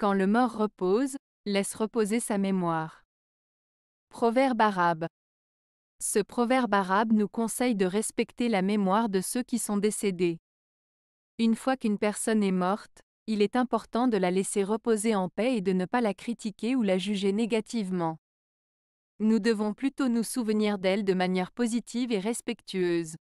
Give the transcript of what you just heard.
Quand le mort repose, laisse reposer sa mémoire. Proverbe arabe. Ce proverbe arabe nous conseille de respecter la mémoire de ceux qui sont décédés. Une fois qu'une personne est morte, il est important de la laisser reposer en paix et de ne pas la critiquer ou la juger négativement. Nous devons plutôt nous souvenir d'elle de manière positive et respectueuse.